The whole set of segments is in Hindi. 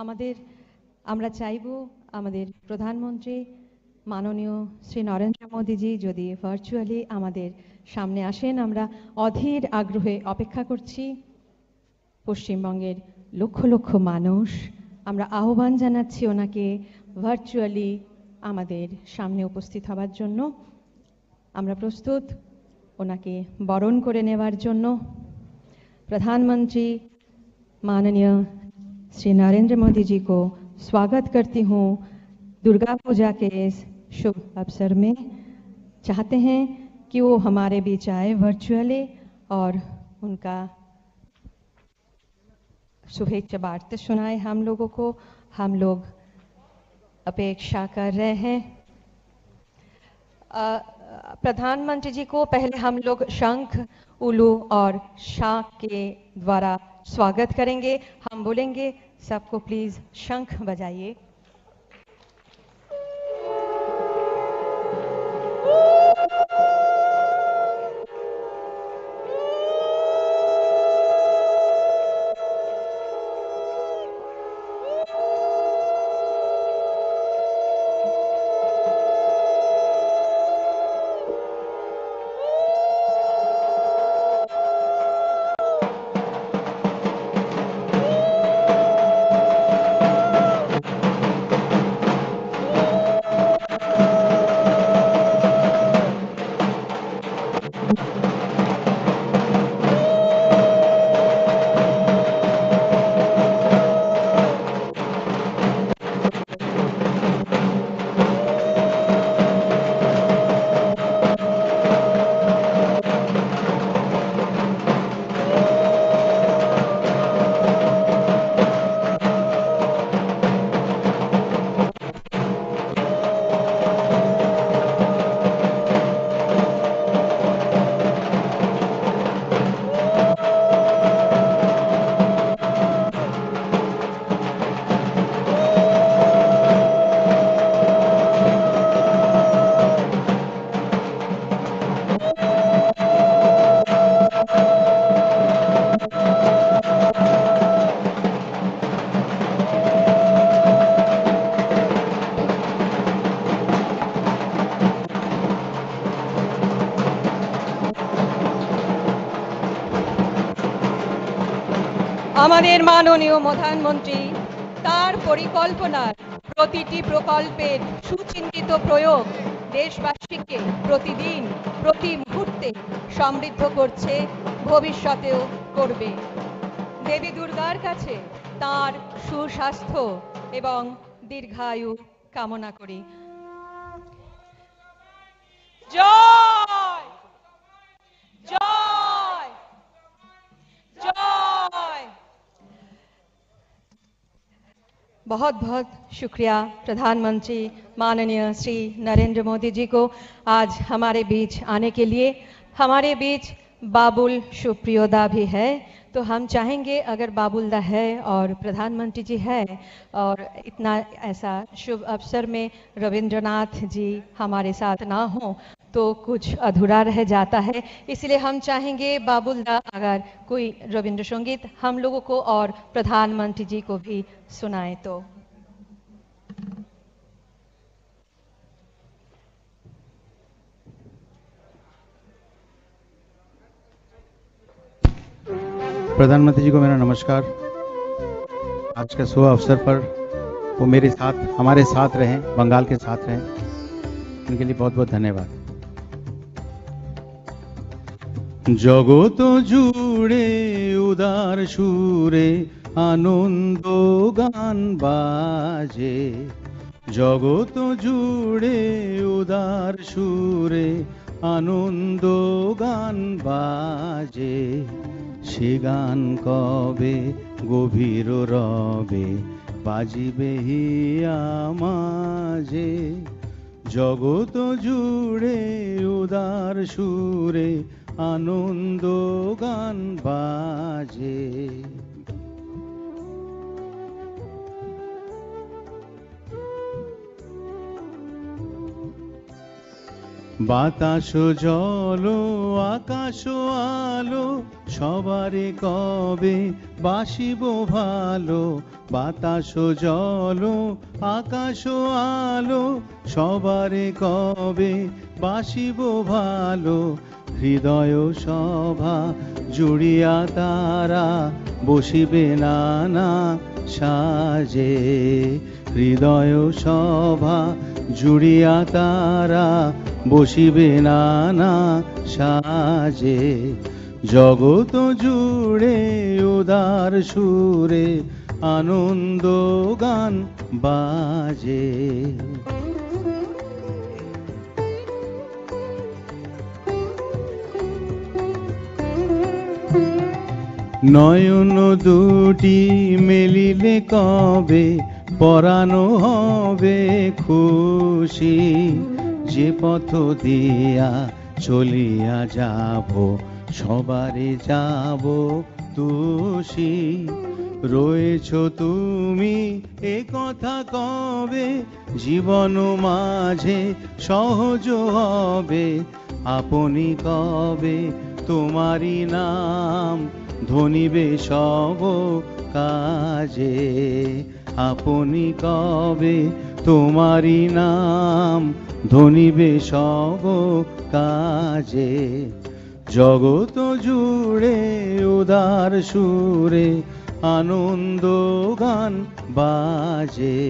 আমাদের আমরা চাইব আমাদের প্রধানমন্ত্রী মাননীয় শ্রী নরেন্দ্র মোদীজি যদি ভার্চুয়ালি আমাদের সামনে আসেন আমরা অধীর আগ্রহে অপেক্ষা করছি পশ্চিমবঙ্গের লক্ষ লক্ষ মানুষ আমরা আহ্বান জানাচ্ছি ওনাকে ভার্চুয়ালি আমাদের সামনে উপস্থিত হবার জন্য আমরা প্রস্তুত ওনাকে বরণ করে নেওয়ার জন্য প্রধানমন্ত্রী মাননীয় श्री नरेंद्र मोदी जी को स्वागत करती हूँ दुर्गा पूजा के इस शुभ अवसर में चाहते हैं कि वो हमारे बीच आए वर्चुअली और उनका शुभेच्छा वार्ता सुनाए हम लोगों को हम लोग अपेक्षा कर रहे हैं प्रधानमंत्री जी को पहले हम लोग शंख उलू और शाह के द्वारा स्वागत करेंगे हम बोलेंगे सबको प्लीज शंख बजाइए আমাদের মাননীয় প্রধানমন্ত্রী তার পরিকল্পনার প্রতিটি প্রকল্পের সুচিন্তিত প্রয়োগ দেশবাসীকে প্রতিদিন প্রতি মুহূর্তে সমৃদ্ধ করছে ভবিষ্যতেও করবে দেবী দুর্গার কাছে তার সুস্বাস্থ্য এবং দীর্ঘায়ু কামনা করি জয় জয় बहुत बहुत शुक्रिया प्रधानमंत्री माननीय श्री नरेंद्र मोदी जी को आज हमारे बीच आने के लिए हमारे बीच बाबुल सुप्रियोदा भी है तो हम चाहेंगे अगर बाबुल दा है और प्रधानमंत्री जी है और इतना ऐसा शुभ अवसर में रविंद्रनाथ जी हमारे साथ ना हो तो कुछ अधूरा रह जाता है इसलिए हम चाहेंगे बाबुल्दा अगर कोई रविंद्र संगीत हम लोगों को और प्रधानमंत्री जी को भी सुनाए तो प्रधानमंत्री जी को मेरा नमस्कार आज का शुभ अवसर पर वो मेरे साथ हमारे साथ रहें बंगाल के साथ रहें उनके लिए बहुत बहुत धन्यवाद জগত জুড়ে উদার সুরে আনন্দ গান বাজে জগত জুড়ে উদার সুরে আনন্দ গান বাজে সে গান কবে গভীর রবে বাজিবে হিয়া মাঝে জগত জুড়ে উদার সুরে আনন্দ গান বাজে বাতাস জল আকাশ আলো সবারে কবে বাসিব ভালো বাতাস জল আকাশ আলো সবারে কবে বাসিব ভালো হৃদয় সভা জুড়িয়া তারা বসিবে নানা সাজে হৃদয় সভা জুড়িয়া তারা বসিবে নানা সাজে জগত জুড়ে উদার সুরে আনন্দ গান বাজে নয়ন দুটি মেলিলে কবে পরানো হবে খুশি যে পথ দিয়া চলিয়া যাব সবারে যাব তুষি রয়েছ তুমি এ কথা কবে জীবন মাঝে সহজ হবে আপনি কবে তোমারই নাম ধনিবে সব কাজে আপনি কবে তোমারি নাম ধনিবে সব কাজে জগত জুড়ে উদার সুরে আনন্দ গান বাজে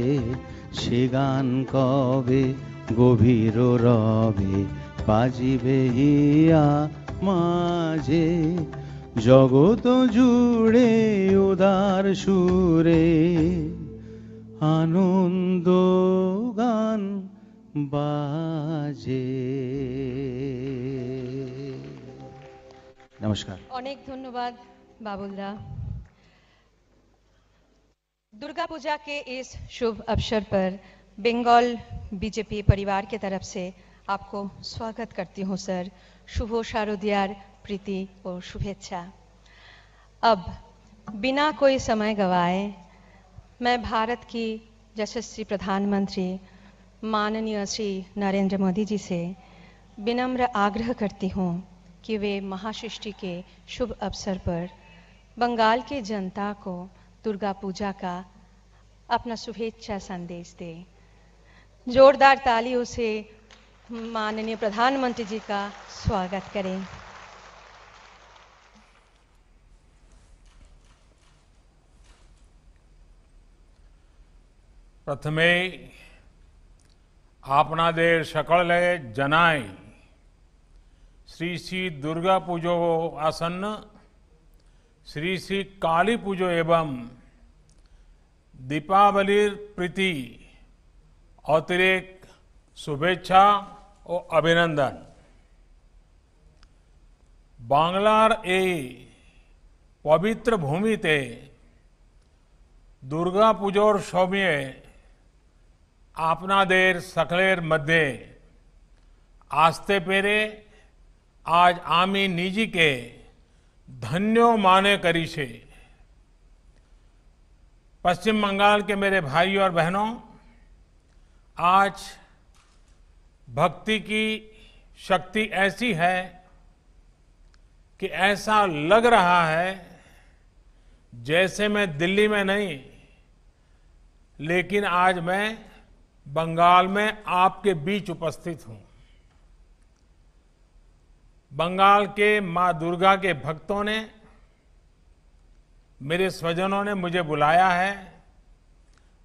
সে গান কবে গভীর রবে বাজিবে ইয়া মাঝে জগত জুড়ে উদার সুরে আনন্দ গান বাজে নমস্কার অনেক ধন্যবাদ বাবুলদা दुर्गा पूजा के इस शुभ अवसर पर बंगाल बीजेपी परिवार के तरफ से आपको स्वागत करती हूं सर शुभ शारदीयार प्रीति और शुभेच्छा अब बिना कोई समय गवाए मैं भारत की यशस्वी प्रधानमंत्री माननीय श्री नरेंद्र मोदी जी से विनम्र आग्रह करती हूँ कि वे महाशिष्टि के शुभ अवसर पर बंगाल की जनता को दुर्गा पूजा का अपना शुभेच्छा संदेश दें जोरदार तालियों से माननीय प्रधानमंत्री जी का स्वागत करें आपना देर सकले जनाय श्री श्री दुर्गा पूजो આસન્ન श्री श्री काली पूजो एवं दीपावली प्रीति अतिरिक्त शुभेच्छा और अभिनंदन बांग्लार ए पवित्र भूमि ते दुर्गा पूजोर सौम्य देर सकलेर मध्य आस्ते पेरे आज आमी निजी के धन्यो माने करी से पश्चिम बंगाल के मेरे भाई और बहनों आज भक्ति की शक्ति ऐसी है कि ऐसा लग रहा है जैसे मैं दिल्ली में नहीं लेकिन आज मैं बंगाल में आपके बीच उपस्थित हूं बंगाल के मां दुर्गा के भक्तों ने मेरे स्वजनों ने मुझे बुलाया है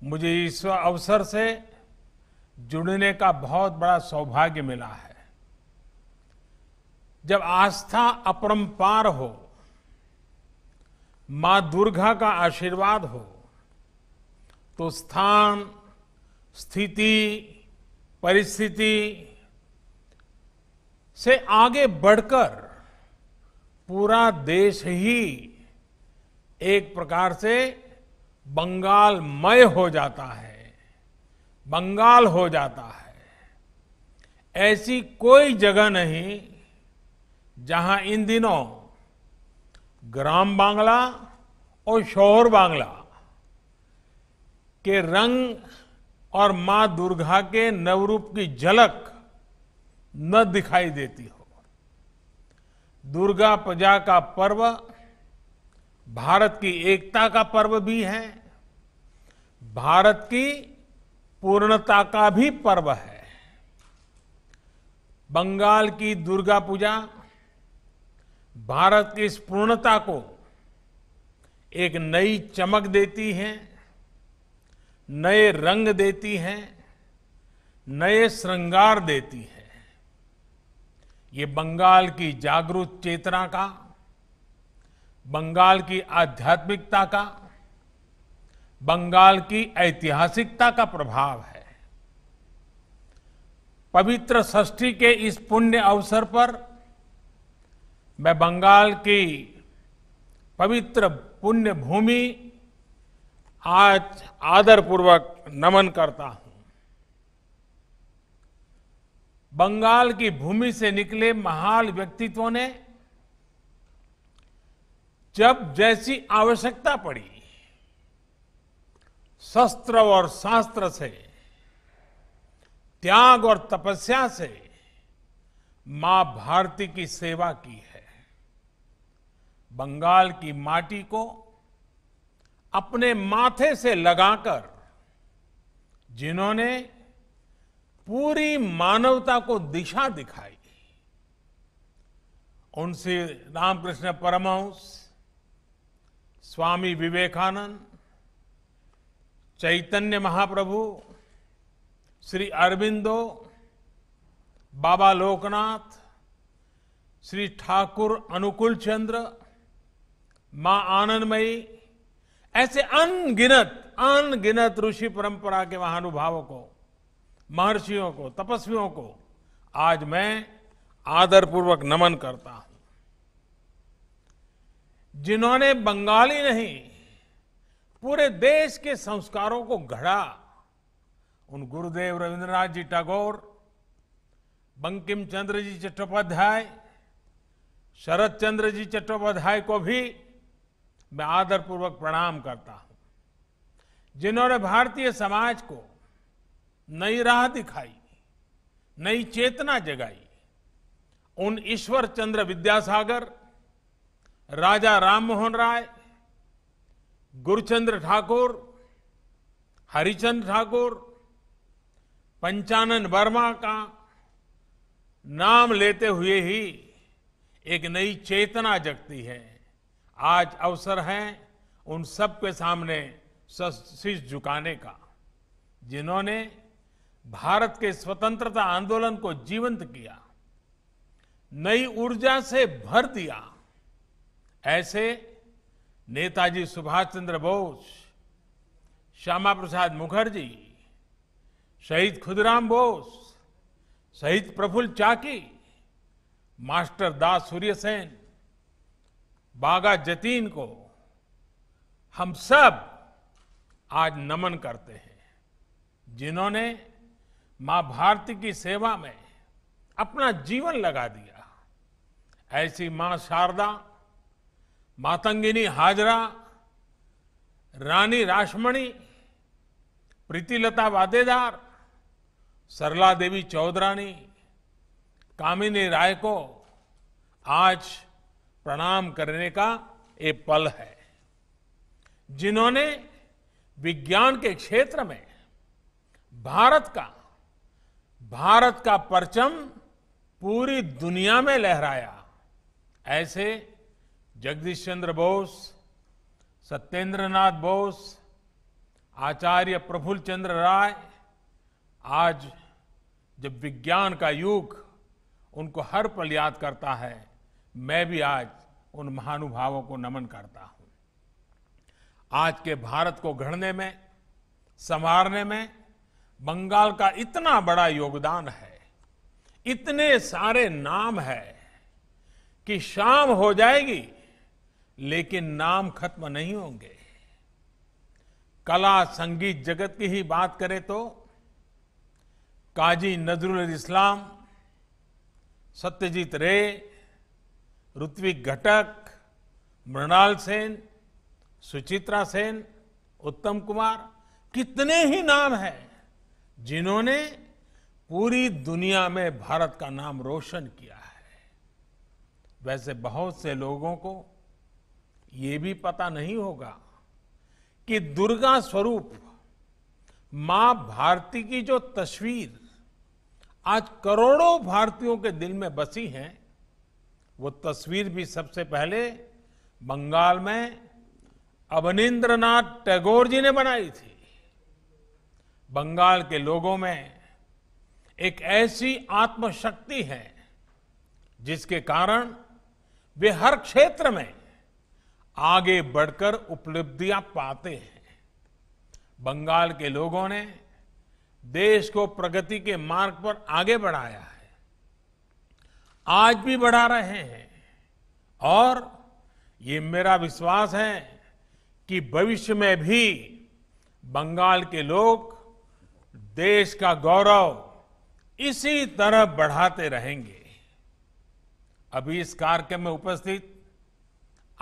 मुझे इस अवसर से जुड़ने का बहुत बड़ा सौभाग्य मिला है जब आस्था अपरंपार हो मां दुर्गा का आशीर्वाद हो तो स्थान स्थिति परिस्थिति से आगे बढ़कर पूरा देश ही एक प्रकार से बंगालमय हो जाता है बंगाल हो जाता है ऐसी कोई जगह नहीं जहां इन दिनों ग्राम बांग्ला और शोहर बांग्ला के रंग और मां दुर्गा के नवरूप की झलक न दिखाई देती हो दुर्गा पूजा का पर्व भारत की एकता का पर्व भी है भारत की पूर्णता का भी पर्व है बंगाल की दुर्गा पूजा भारत की इस पूर्णता को एक नई चमक देती है नए रंग देती है नए श्रृंगार देती है ये बंगाल की जागरूक चेतना का बंगाल की आध्यात्मिकता का बंगाल की ऐतिहासिकता का प्रभाव है पवित्र षष्ठी के इस पुण्य अवसर पर मैं बंगाल की पवित्र पुण्य भूमि आज आदरपूर्वक नमन करता हूं बंगाल की भूमि से निकले महान व्यक्तित्वों ने जब जैसी आवश्यकता पड़ी शस्त्र और शास्त्र से त्याग और तपस्या से मां भारती की सेवा की है बंगाल की माटी को अपने माथे से लगाकर जिन्होंने पूरी मानवता को दिशा दिखाई उनसे रामकृष्ण परमहंस स्वामी विवेकानंद चैतन्य महाप्रभु श्री अरविंदो बाबा लोकनाथ श्री ठाकुर अनुकूल चंद्र मां आनंदमयी ऐसे अनगिनत अनगिनत ऋषि परंपरा के महानुभावों को महर्षियों को तपस्वियों को आज मैं आदरपूर्वक नमन करता हूं जिन्होंने बंगाली नहीं पूरे देश के संस्कारों को घड़ा उन गुरुदेव रविंद्रनाथ जी टैगोर बंकिम चंद्र जी चट्टोपाध्याय शरद चंद्र जी चट्टोपाध्याय को भी मैं आदरपूर्वक प्रणाम करता हूं जिन्होंने भारतीय समाज को नई राह दिखाई नई चेतना जगाई उन ईश्वर चंद्र विद्यासागर राजा राममोहन राय गुरुचंद्र ठाकुर हरिचंद ठाकुर पंचानन वर्मा का नाम लेते हुए ही एक नई चेतना जगती है आज अवसर है उन सबके सामने शीश झुकाने का जिन्होंने भारत के स्वतंत्रता आंदोलन को जीवंत किया नई ऊर्जा से भर दिया ऐसे नेताजी सुभाष चंद्र बोस श्यामा प्रसाद मुखर्जी शहीद खुदराम बोस शहीद प्रफुल्ल चाकी मास्टर दास सूर्यसेन बागा जतीन को हम सब आज नमन करते हैं जिन्होंने मां भारती की सेवा में अपना जीवन लगा दिया ऐसी मां शारदा मातंगिनी हाजरा रानी राशमणी प्रीतिलता वादेदार सरला देवी चौधरानी कामिनी राय को आज प्रणाम करने का ये पल है जिन्होंने विज्ञान के क्षेत्र में भारत का भारत का परचम पूरी दुनिया में लहराया ऐसे जगदीश चंद्र बोस सत्येंद्रनाथ बोस आचार्य प्रफुल्ल चंद्र राय आज जब विज्ञान का युग उनको हर पल याद करता है मैं भी आज उन महानुभावों को नमन करता हूं आज के भारत को गढ़ने में संवारने में बंगाल का इतना बड़ा योगदान है इतने सारे नाम है कि शाम हो जाएगी लेकिन नाम खत्म नहीं होंगे कला संगीत जगत की ही बात करें तो काजी नजरुल इस्लाम सत्यजीत रे ऋत्विक घटक मृणाल सेन सुचित्रा सेन उत्तम कुमार कितने ही नाम हैं जिन्होंने पूरी दुनिया में भारत का नाम रोशन किया है वैसे बहुत से लोगों को ये भी पता नहीं होगा कि दुर्गा स्वरूप मां भारती की जो तस्वीर आज करोड़ों भारतीयों के दिल में बसी है वो तस्वीर भी सबसे पहले बंगाल में अवनीन्द्रनाथ टैगोर जी ने बनाई थी बंगाल के लोगों में एक ऐसी आत्मशक्ति है जिसके कारण वे हर क्षेत्र में आगे बढ़कर उपलब्धियां पाते हैं बंगाल के लोगों ने देश को प्रगति के मार्ग पर आगे बढ़ाया है आज भी बढ़ा रहे हैं और ये मेरा विश्वास है कि भविष्य में भी बंगाल के लोग देश का गौरव इसी तरह बढ़ाते रहेंगे अभी इस कार्यक्रम में उपस्थित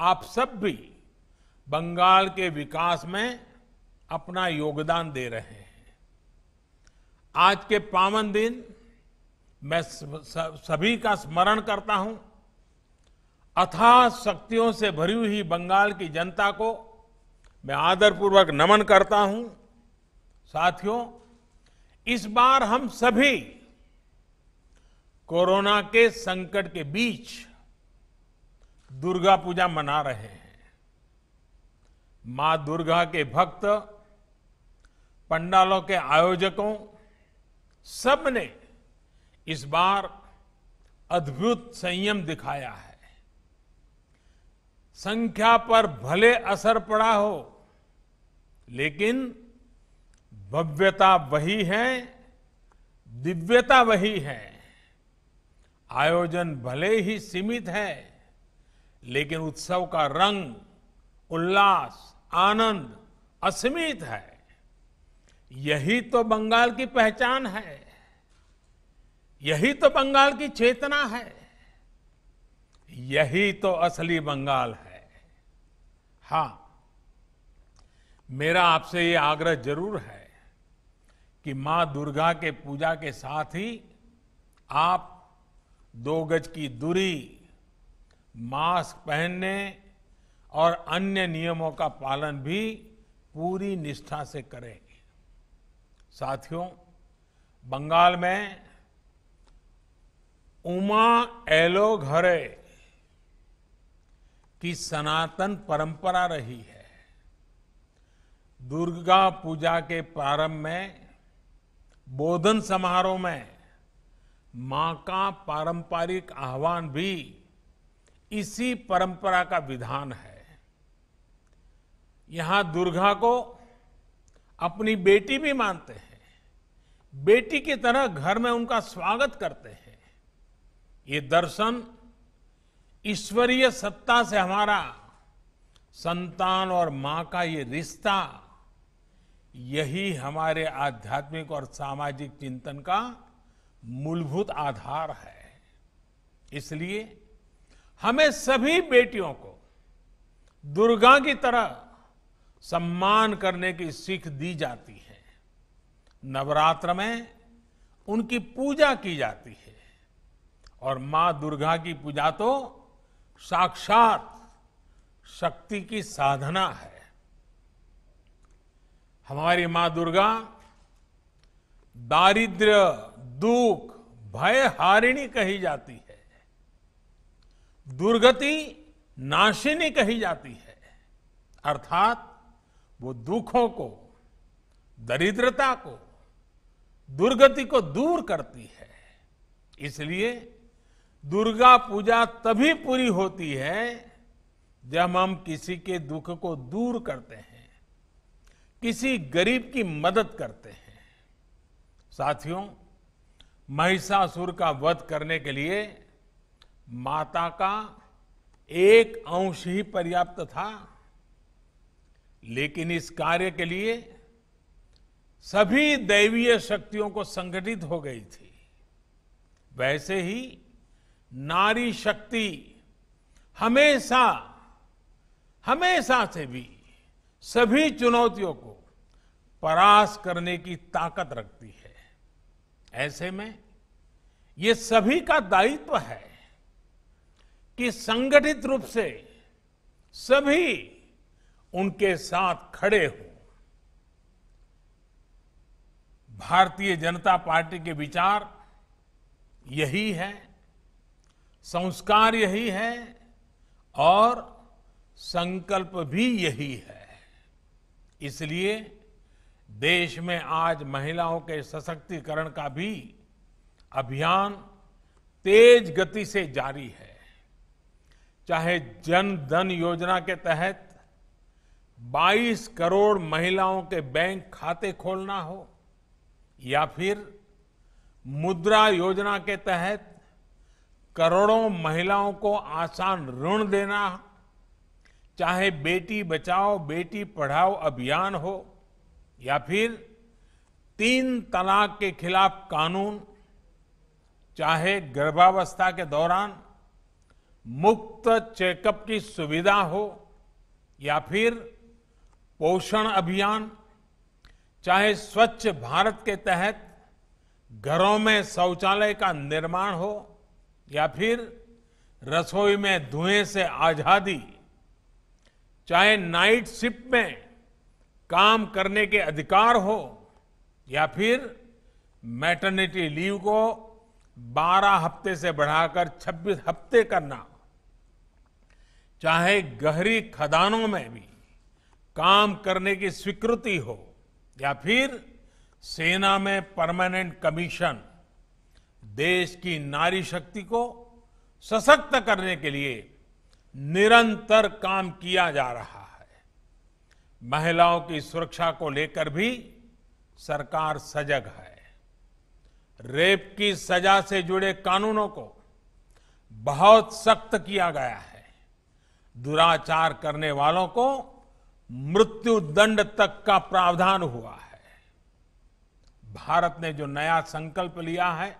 आप सब भी बंगाल के विकास में अपना योगदान दे रहे हैं आज के पावन दिन मैं सभी का स्मरण करता हूं अथा शक्तियों से भरी हुई बंगाल की जनता को मैं आदरपूर्वक नमन करता हूं साथियों इस बार हम सभी कोरोना के संकट के बीच दुर्गा पूजा मना रहे हैं मां दुर्गा के भक्त पंडालों के आयोजकों सबने इस बार अद्भुत संयम दिखाया है संख्या पर भले असर पड़ा हो लेकिन भव्यता वही है दिव्यता वही है आयोजन भले ही सीमित है लेकिन उत्सव का रंग उल्लास आनंद असीमित है यही तो बंगाल की पहचान है यही तो बंगाल की चेतना है यही तो असली बंगाल है हां मेरा आपसे ये आग्रह जरूर है कि मां दुर्गा के पूजा के साथ ही आप दो गज की दूरी मास्क पहनने और अन्य नियमों का पालन भी पूरी निष्ठा से करें साथियों बंगाल में उमा एलो घरे की सनातन परंपरा रही है दुर्गा पूजा के प्रारंभ में बोधन समारोह में मां का पारंपरिक आह्वान भी इसी परंपरा का विधान है यहां दुर्गा को अपनी बेटी भी मानते हैं बेटी की तरह घर में उनका स्वागत करते हैं ये दर्शन ईश्वरीय सत्ता से हमारा संतान और मां का ये रिश्ता यही हमारे आध्यात्मिक और सामाजिक चिंतन का मूलभूत आधार है इसलिए हमें सभी बेटियों को दुर्गा की तरह सम्मान करने की सीख दी जाती है नवरात्र में उनकी पूजा की जाती है और मां दुर्गा की पूजा तो साक्षात शक्ति की साधना है हमारी मां दुर्गा दारिद्र्य दुख भय हारिणी कही जाती है दुर्गति नाशिनी कही जाती है अर्थात वो दुखों को दरिद्रता को दुर्गति को दूर करती है इसलिए दुर्गा पूजा तभी पूरी होती है जब हम किसी के दुख को दूर करते हैं किसी गरीब की मदद करते हैं साथियों महिषासुर का वध करने के लिए माता का एक अंश ही पर्याप्त था लेकिन इस कार्य के लिए सभी दैवीय शक्तियों को संगठित हो गई थी वैसे ही नारी शक्ति हमेशा हमेशा से भी सभी चुनौतियों को परास करने की ताकत रखती है ऐसे में ये सभी का दायित्व है कि संगठित रूप से सभी उनके साथ खड़े हों भारतीय जनता पार्टी के विचार यही है संस्कार यही है और संकल्प भी यही है इसलिए देश में आज महिलाओं के सशक्तिकरण का भी अभियान तेज गति से जारी है चाहे जन धन योजना के तहत 22 करोड़ महिलाओं के बैंक खाते खोलना हो या फिर मुद्रा योजना के तहत करोड़ों महिलाओं को आसान ऋण देना चाहे बेटी बचाओ बेटी पढ़ाओ अभियान हो या फिर तीन तलाक के खिलाफ कानून चाहे गर्भावस्था के दौरान मुफ्त चेकअप की सुविधा हो या फिर पोषण अभियान चाहे स्वच्छ भारत के तहत घरों में शौचालय का निर्माण हो या फिर रसोई में धुएं से आजादी चाहे नाइट शिफ्ट में काम करने के अधिकार हो या फिर मैटर्निटी लीव को 12 हफ्ते से बढ़ाकर 26 हफ्ते करना चाहे गहरी खदानों में भी काम करने की स्वीकृति हो या फिर सेना में परमानेंट कमीशन देश की नारी शक्ति को सशक्त करने के लिए निरंतर काम किया जा रहा है महिलाओं की सुरक्षा को लेकर भी सरकार सजग है रेप की सजा से जुड़े कानूनों को बहुत सख्त किया गया है दुराचार करने वालों को मृत्यु दंड तक का प्रावधान हुआ है भारत ने जो नया संकल्प लिया है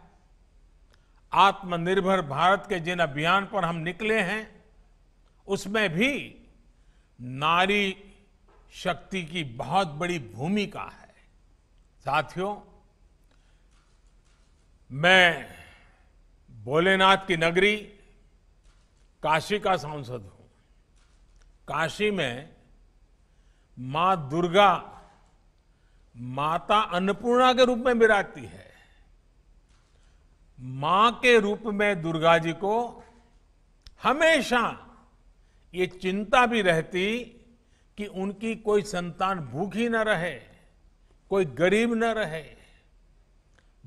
आत्मनिर्भर भारत के जिन अभियान पर हम निकले हैं उसमें भी नारी शक्ति की बहुत बड़ी भूमिका है साथियों मैं भोलेनाथ की नगरी काशी का सांसद हूं काशी में मां दुर्गा माता अन्नपूर्णा के रूप में विराजती है मां के रूप में दुर्गा जी को हमेशा ये चिंता भी रहती कि उनकी कोई संतान भूखी न रहे कोई गरीब न रहे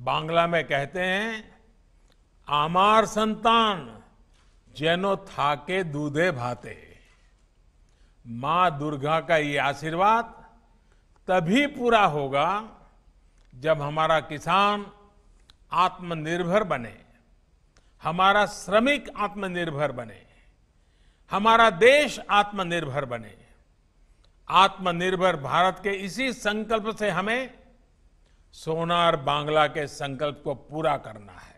बांग्ला में कहते हैं आमार संतान जैनो थाके दूधे भाते मां दुर्गा का ये आशीर्वाद तभी पूरा होगा जब हमारा किसान आत्मनिर्भर बने हमारा श्रमिक आत्मनिर्भर बने हमारा देश आत्मनिर्भर बने आत्मनिर्भर भारत के इसी संकल्प से हमें सोनार बांग्ला के संकल्प को पूरा करना है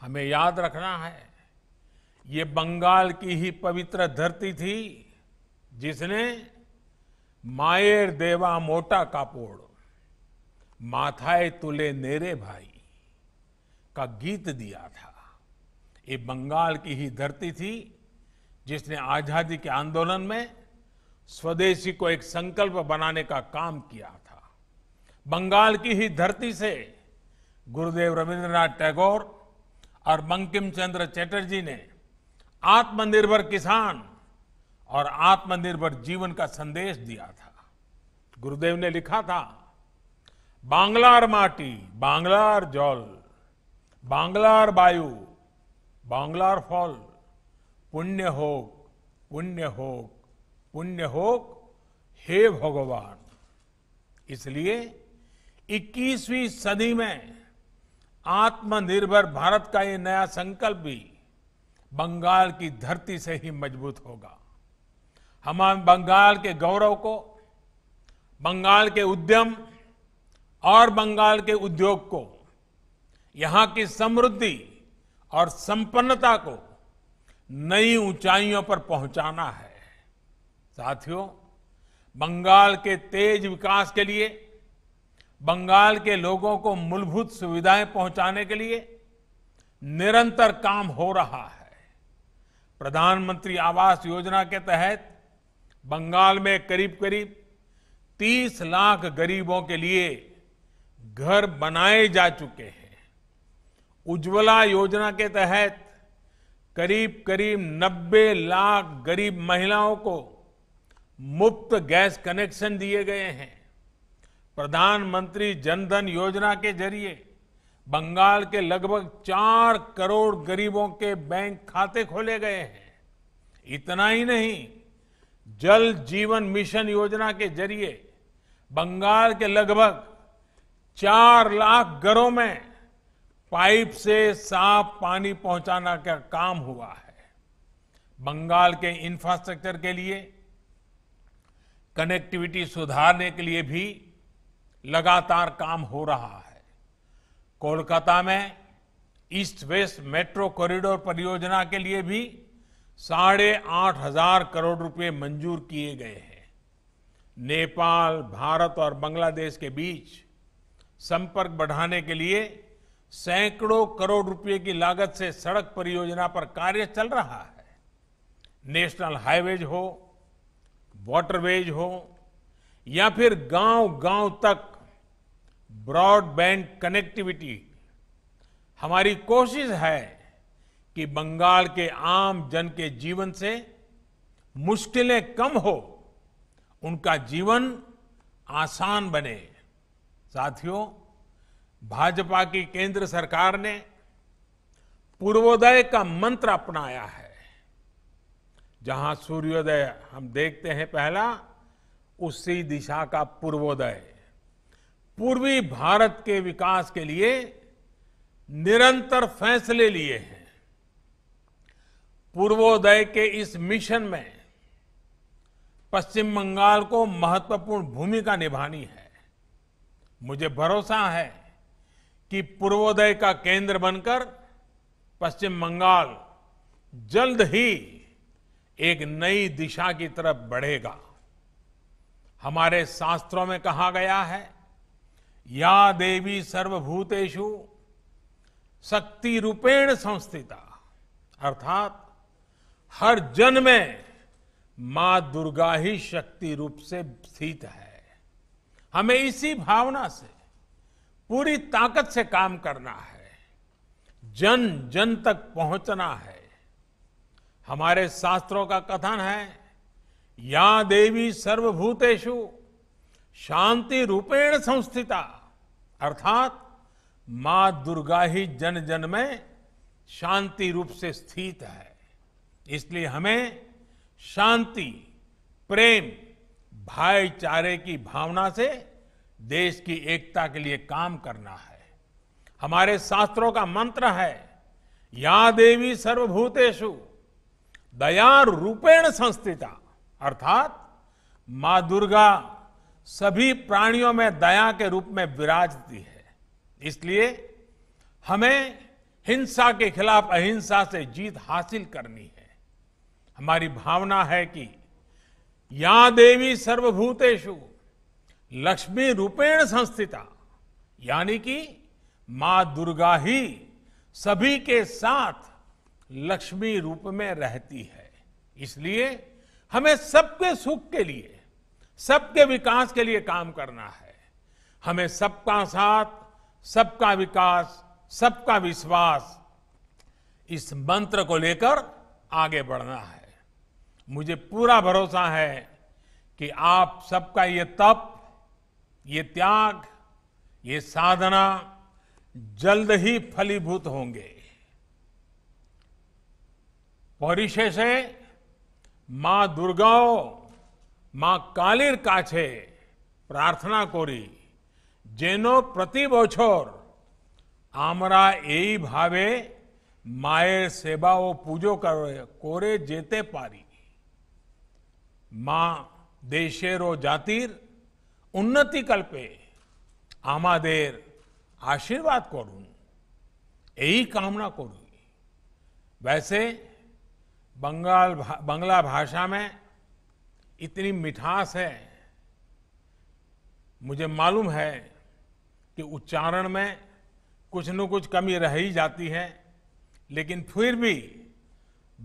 हमें याद रखना है ये बंगाल की ही पवित्र धरती थी जिसने मायर देवा मोटा कापोड़ माथाए तुले नेरे भाई का गीत दिया था ये बंगाल की ही धरती थी जिसने आजादी के आंदोलन में स्वदेशी को एक संकल्प बनाने का काम किया था बंगाल की ही धरती से गुरुदेव रविंद्रनाथ टैगोर और बंकिम चंद्र चटर्जी ने आत्मनिर्भर किसान और आत्मनिर्भर जीवन का संदेश दिया था गुरुदेव ने लिखा था बांगलार माटी बांगलार जल बांगलार वायु बांगलार फल पुण्य होक पुण्य होक पुण्य होक हे भगवान इसलिए 21वीं सदी में आत्मनिर्भर भारत का ये नया संकल्प भी बंगाल की धरती से ही मजबूत होगा हम बंगाल के गौरव को बंगाल के उद्यम और बंगाल के उद्योग को यहां की समृद्धि और संपन्नता को नई ऊंचाइयों पर पहुंचाना है साथियों बंगाल के तेज विकास के लिए बंगाल के लोगों को मूलभूत सुविधाएं पहुंचाने के लिए निरंतर काम हो रहा है प्रधानमंत्री आवास योजना के तहत बंगाल में करीब करीब 30 लाख गरीबों के लिए घर बनाए जा चुके हैं उज्ज्वला योजना के तहत करीब करीब 90 लाख गरीब महिलाओं को मुफ्त गैस कनेक्शन दिए गए हैं प्रधानमंत्री जनधन योजना के जरिए बंगाल के लगभग चार करोड़ गरीबों के बैंक खाते खोले गए हैं इतना ही नहीं जल जीवन मिशन योजना के जरिए बंगाल के लगभग चार लाख घरों में पाइप से साफ पानी पहुंचाना का काम हुआ है बंगाल के इंफ्रास्ट्रक्चर के लिए कनेक्टिविटी सुधारने के लिए भी लगातार काम हो रहा है कोलकाता में ईस्ट वेस्ट मेट्रो कॉरिडोर परियोजना के लिए भी साढ़े आठ हजार करोड़ रुपए मंजूर किए गए हैं नेपाल भारत और बांग्लादेश के बीच संपर्क बढ़ाने के लिए सैकड़ों करोड़ रुपए की लागत से सड़क परियोजना पर कार्य चल रहा है नेशनल हाईवेज हो वाटरवेज हो या फिर गांव गांव तक ब्रॉडबैंड कनेक्टिविटी हमारी कोशिश है कि बंगाल के आम जन के जीवन से मुश्किलें कम हो उनका जीवन आसान बने साथियों भाजपा की केंद्र सरकार ने पूर्वोदय का मंत्र अपनाया है जहां सूर्योदय हम देखते हैं पहला उसी दिशा का पूर्वोदय पूर्वी भारत के विकास के लिए निरंतर फैसले लिए हैं पूर्वोदय के इस मिशन में पश्चिम बंगाल को महत्वपूर्ण भूमिका निभानी है मुझे भरोसा है कि पूर्वोदय का केंद्र बनकर पश्चिम बंगाल जल्द ही एक नई दिशा की तरफ बढ़ेगा हमारे शास्त्रों में कहा गया है या देवी सर्वभूतेषु शक्ति रूपेण संस्थिता अर्थात हर जन में मां दुर्गा ही शक्ति रूप से स्थित है हमें इसी भावना से पूरी ताकत से काम करना है जन जन तक पहुंचना है हमारे शास्त्रों का कथन है या देवी सर्वभूतेषु शांति रूपेण संस्थिता अर्थात मां दुर्गा ही जन जन में शांति रूप से स्थित है इसलिए हमें शांति प्रेम भाईचारे की भावना से देश की एकता के लिए काम करना है हमारे शास्त्रों का मंत्र है या देवी सर्वभूतेषु दया रूपेण संस्थिता अर्थात मां दुर्गा सभी प्राणियों में दया के रूप में विराजती है इसलिए हमें हिंसा के खिलाफ अहिंसा से जीत हासिल करनी है हमारी भावना है कि या देवी सर्वभूतेशु लक्ष्मी रूपेण संस्थिता यानी कि मां दुर्गा ही सभी के साथ लक्ष्मी रूप में रहती है इसलिए हमें सबके सुख के लिए सबके विकास के लिए काम करना है हमें सबका साथ सबका विकास सबका विश्वास इस मंत्र को लेकर आगे बढ़ना है मुझे पूरा भरोसा है कि आप सबका ये तप ये त्याग ये साधना जल्द ही फलीभूत होंगे परिशे से मां दुर्गाओ मां कालीर काछे પ્રાર્થના કોરી जेनो प्रति બછોર आमरा એ माये માએ पूजो પૂજો कोरे जेते पारी ಮಾ ದೇಶೇರೋ ಜಾತಿರ್ उन्नति कल्पे आमादेर आशीर्वाद करूं यही कामना करूंगी वैसे बंगाल भा, बंगला भाषा में इतनी मिठास है मुझे मालूम है कि उच्चारण में कुछ न कुछ कमी रह ही जाती है लेकिन फिर भी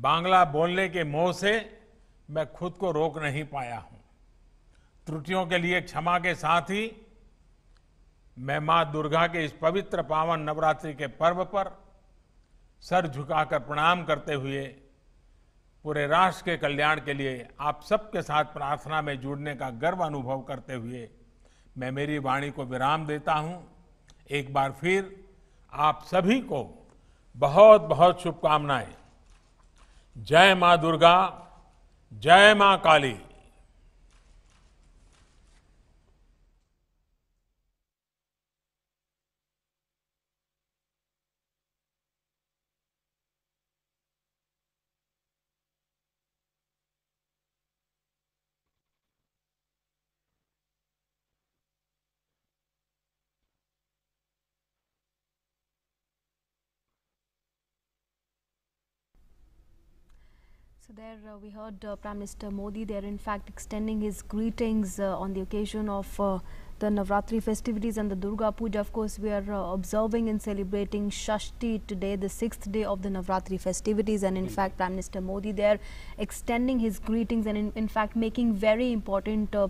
बांग्ला बोलने के मोह से मैं खुद को रोक नहीं पाया हूं त्रुटियों के लिए क्षमा के साथ ही मैं मां दुर्गा के इस पवित्र पावन नवरात्रि के पर्व पर सर झुकाकर प्रणाम करते हुए पूरे राष्ट्र के कल्याण के लिए आप सबके साथ प्रार्थना में जुड़ने का गर्व अनुभव करते हुए मैं मेरी वाणी को विराम देता हूं एक बार फिर आप सभी को बहुत बहुत शुभकामनाएं जय मां दुर्गा जय मां काली there uh, we heard uh, Prime Minister Modi there in fact extending his greetings uh, on the occasion of uh, the Navratri festivities and the Durga Puja. Of course, we are uh, observing and celebrating Shashti today, the sixth day of the Navratri festivities. And in mm fact, Prime Minister Modi there extending his greetings and in, in fact making very important uh,